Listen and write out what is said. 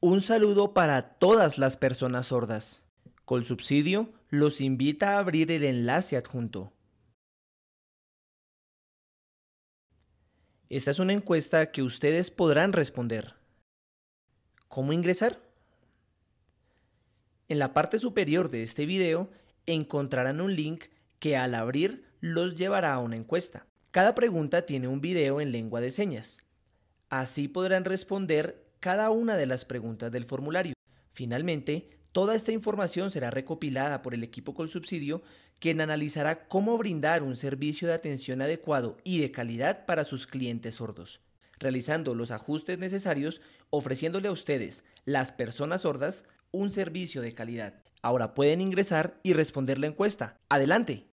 un saludo para todas las personas sordas. subsidio los invita a abrir el enlace adjunto. Esta es una encuesta que ustedes podrán responder. ¿Cómo ingresar? En la parte superior de este video encontrarán un link que al abrir los llevará a una encuesta. Cada pregunta tiene un video en lengua de señas. Así podrán responder cada una de las preguntas del formulario. Finalmente, toda esta información será recopilada por el equipo con subsidio, quien analizará cómo brindar un servicio de atención adecuado y de calidad para sus clientes sordos, realizando los ajustes necesarios, ofreciéndole a ustedes, las personas sordas, un servicio de calidad. Ahora pueden ingresar y responder la encuesta. ¡Adelante!